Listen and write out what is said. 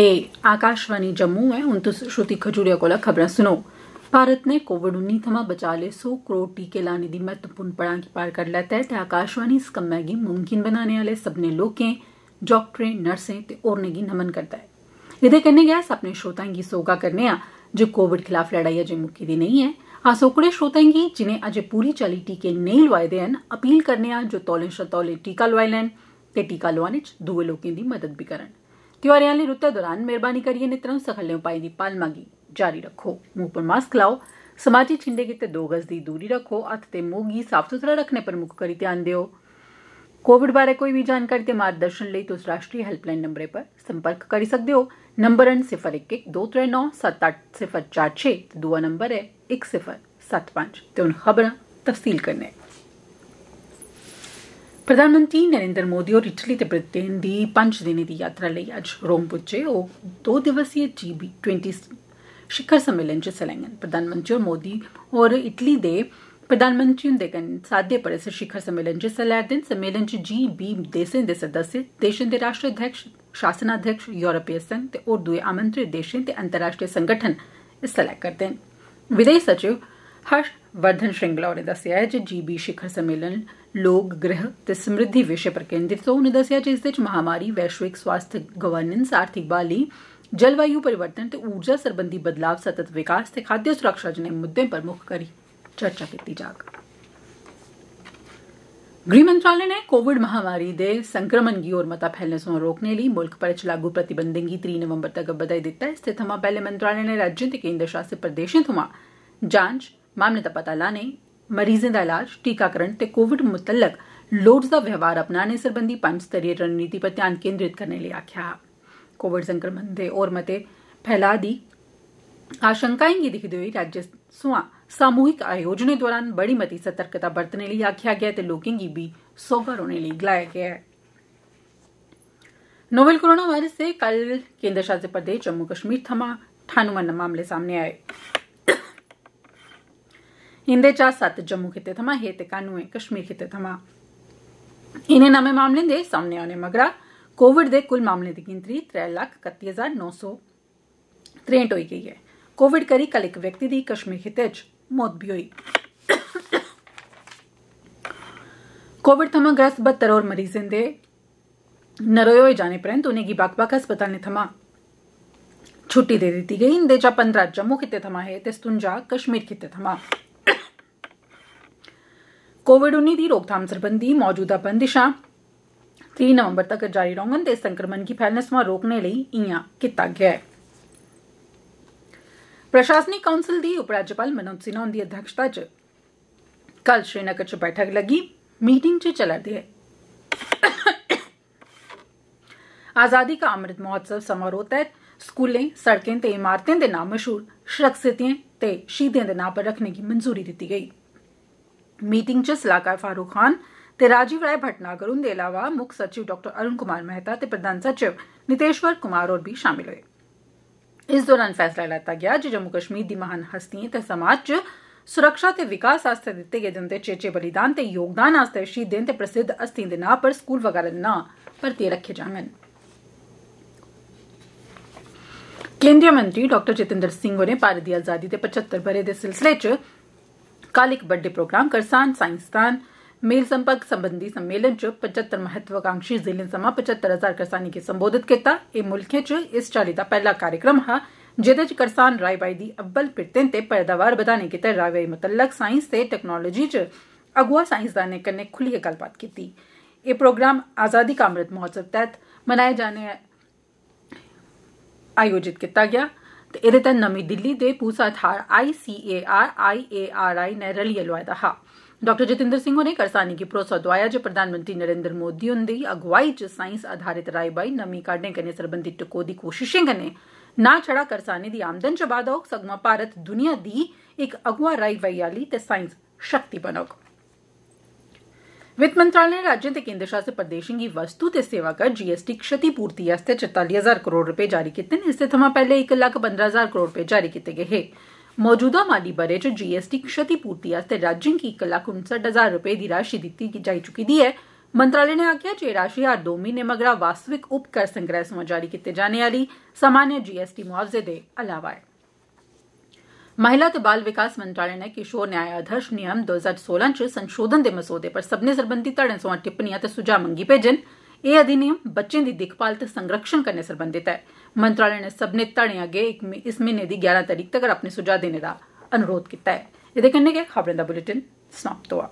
एह् आकाशवाणी जम्मू ऐ हून तुस श्रुति खजूरिया कोला खबरां सुनो भारत ने कोविड उन्नीस थमां बचाऽ सौ करोड़ टीके लाने की महत्वपूर्ण पड़ा की पार कर लैता है आकाशवाणी इस कम गी मुमकिन बनाने आह्ले सब्मनें लोकें डाक्टरें नर्सें ते होरनें गी नमन करता है एह्दे कन्नै गै अस अपने श्रोताएं गी सौह्गा करने आं जे कोविड खिलाफ लड़ाई अजें मुक्की दी नेईं ऐ अस ओकड़े श्रोताएं गी जिनें अजें पूरी चाली टीके नहीं लोआए दे हैन अपील करने आं जे तौले शा तौले टीका लोआई लैन ते टीका लोआने च दुए लोकें दी मदद भी करन ਤਿਉਹਾਰਾਂ ਵਾਲੀ ਰੁੱਤ ਦੌਰਾਨ ਮਿਹਰਬਾਨੀ ਕਰੀਏ ਨਿਤਰਾਂ ਸਖਲੇ ਉਪਾਏ ਦੀ ਪਾਲਮਾ ਕੀ ਜਾਰੀ ਰੱਖੋ ਮੂੰਹ ਪਰ ਮਾਸਕ ਲਾਓ ਸਮਾਜੀ ਛਿੰਡੇ ਤੇ 2 ਗਜ਼ ਦੀ ਦੂਰੀ ਰੱਖੋ ਹੱਥ ਤੇ ਮੂੰਹ ਗੀ ਸਾਫ਼ ਸੁਥਰਾ ਰੱਖਣੇ ਪਰ ਮੁੱਖ ਕਰੀ ਧਿਆਨ ਦਿਓ ਕੋਵਿਡ ਬਾਰੇ ਕੋਈ ਵੀ ਜਾਣਕਾਰੀ ਤੇ ਮਾਰਗਦਰਸ਼ਨ ਲਈ ਤੁਸੀਂ ਰਾਸ਼ਟਰੀ ਹੈਲਪਲਾਈਨ ਨੰਬਰ ਪਰ ਸੰਪਰਕ ਕਰ ਸਕਦੇ ਹੋ ਨੰਬਰ ਹਨ 011 239 7846 ਤੇ ਦੂਆ ਨੰਬਰ ਹੈ 1075 ਤੇ ਉਹਨਾਂ ਖਬਰਾਂ ਤਫਸੀਲ ਕਰਨੇ प्रधानमंत्री नरेंद्र मोदी और इटली ते ब्रिटेन दी पंज दिन की यात्रा लिए अज रोम पुजे और दो दिवसीय जी ट्वेंटी शिखर सम्मेलन च हिस्सा प्रधानमंत्री प्रधानमंत्री मोदी और इटली दे प्रधानमंत्री हुंदे साद्दे पर इस शिखर सम्मेलन च हिस्सा लै'रदे न सम्मेलन च जी बी देसें दे सदस्य देशें दे राष्ट्राध्यक्ष शासनाध्यक्ष यूरोपीय संघ ते और दुए आमंत्रित देशें ते अंतर्राष्ट्रीय संगठन हिस्सा लै करदे न विदेश सचिव हर्ष वर्धन श्रृंगला उ'नें दस्सेआ ऐ जे जी बी शिखर सम्मेलन लोक गृह ते समृद्धि विषय पर केन्द्रित होग तो उ'नें दस्सेआ जे इसदे च महामारी वैश्विक स्वास्थ्य गवर्नेंस आर्थिक बहाली जलवायु परिवर्तन ते ऊर्जा सरबंधी बदलाव सतत विकास ते खाद्य सुरक्षा जने मुद्दे पर मुक्ख करी चर्चा कीती जाग गृह मंत्रालय ने कोविड महामारी दे संक्रमण गी होर मता फैलने सोयां रोकने लेई मुल्ख भर च लागू प्रतिबंधें गी त्री नवम्बर तगर बधाई दित्ता इस थमां पैहले मंत्रालय ने राज्यें ते केन्द्र शासित प्रदेशें थमां जांच मामले ਦਾ पता लाने ਮਰੀਜ਼ਾਂ ਦਾ इलाज टीकाकरण ਤੇ ਕੋਵਿਡ ਮੁਤਲਕ लोड़चदा व्यवहार अपनाने सरबंधी पंच स्तरीय रणनीति पर ध्यान केंद्रित करने आख्या कोविड संक्रमण दे होर मते फैला दी आशंकाएं गी दिक्खदे होई राज्य सोआं सामूहिक आयोजनें दौरान बड़ी मती सतर्कता बरतने आख्या गया गेआ ते लोकें गी भी सौह्गा रौह्ने लिए गलाया गया है नोवेल कोरोना वायरस से कल केन्द्र शासित प्रदेश जम्मू कश्मीर थमा अठानवे मामले सामने आए इंदे चा सत्त जम्मू खिते थमां हे ते कानुए कश्मीर खिते थमां इनें नमें मामलें दे सामने आने मगरा कोविड दे कुल मामलें दी गिनतरी त्रै लाख कत्ती हजार नौ सौ त्रेंट होई गई है कोविड करी कल इक व्यक्ति दी कश्मीर खिते च मौत भी होई कोविड थमां ग्रस्त बहत्तर और मरीजें दे नरोए होए जाने परैंत उनेंगी बक बक्ख अस्पतालें थमां छुट्टी दे दी गई इंदे चा पंद्रह जम्मू खिते थमां हे ते सतुंजा कश्मीर खिते थमां कोविड उन्नीस की रोकथाम संबंधी मौजूदा बंदिशा तीन नवम्बर तक जारी रौंङन ते संक्रमण की फैलने सवा रोकने लेई गया प्रशासनिक काउंसिल दी उपराज्यपाल मनोज सिन्हा हुंदी अध्यक्षता च कल श्रीनगर च बैठक लगी मीटिंग च चला'रदे आजादी का अमृत महोत्सव समारोह तहत स्कूलें सड़कें ते इमारतें दे नाम मशहूर शख्सियतें ते शहीदें दे नाम पर रखने की मंजूरी दी गई च सलाहकार फारूक खान ते राजीव राय भटनागर हुंदे अलावा मुक्ख सचिव डॉ अरुण कुमार मेहता ते प्रधान सचिव नितेश्वर कुमार होर बी शामिल होए इस दौरान फैसला लैता गया जे जम्मू कश्मीर दी महान हस्तिएं ते समाज च सुरक्षा ते विकास आस्तै दित्ते गेदे उंदे चेचे बलिदान ते योगदान आस्तै शहीदें ते प्रसिद्ध हस्तिएं दे नां पर स्कूल वगैरा दे नां परतियै रखे जाङन केंद्रीय मंत्री डॉ जितेंद्र सिंह होरें भारत दी आजादी दे पचहत्तर ब'रे दे सिलसिले च कल इक बड्डे प्रोग्राम करसान साइंसदान मेल संपर्क संबंधी सम्मेलन च पचहत्तर महत्वाकांक्षी जिले समा पचहत्तर हजार करसानी गी संबोधित कीता एह् च इस चाली दा पहला कार्यक्रम हा जेह्दे च करसान राई बाई दी अब्बल पिरतें ते पैदावार बधाने गितै राई बाई मतल्लक साइंस ते टेक्नोलाजी च अगुआ साईंसदानें कन्नै खुल्लियै गल्लबात कीती एह् प्रोग्राम आजादी का अमृत महोत्सव तहत मनाए जाने आयोजित कीता गेआ नमी दिल्ली दे पूसा थार आईसीएआर आईएआरआई ने रलियै लोआए दा हा डॉ जतिंदर सिंह होरें करसानी गी भरोसा दोआया जे प्रधानमंत्री नरेन्द्र मोदी हुंदी अगुवाई च आधारित राई बाई नमीं काड्डें कन्नै सरबंधत टकोह्दी कोशिशें कन्नै ना छड़ा करसाने दी आमदन च बाद होग सगुआं भारत दुनिया दी इक अगुवा राई बाई आली ते साइंस शक्ति बनोग वित्त मंत्रालय ने राज्यें ते केंद्र शासित प्रदेशों की वस्तु ते सेवा कर जीएसटी क्षतिपूर्ति आस्तै चरताली हजार करोड़ रपे जारी कीते न इसदे थमां पैहले इक लक्ख पंदरां हजार करोड़ रपे जारी किए गे हे मौजूदा माली ब'रे च जीएसटी क्षतिपूर्ति आस्तै राज्यें गी इक लक्ख उनसठ हजार रपे दी राशि दी जा चुकी दी ऐ मंत्रालय ने आक्खेआ जे राशि हर दो महीने मगरा वास्तविक उपकर संग्रह सोयां जारी कीते जाने आली सामान्य जीएसटी मुआवजे दे अलावा ऐ महिला ते बाल विकास मंत्रालय ने किशोर न्याय आदर्श नियम दो हजार सोलह च संशोधन दे मसौदे पर सब्मनें सरबंधी धड़े सोयां टिप्पणियां ते मंगी भेजन एह् अधिनियम बच्चें दी दिखभाल ते संरक्षण कन्नै सरबंधत है मंत्रालय ने सब्ने धड़े अगे इस महीने दी ग्यारह तरीक तक अपने सुझाव देने दा अनुरोध कीता है एदे कन्नै गै खबरें दा बुलेटिन समाप्त होआ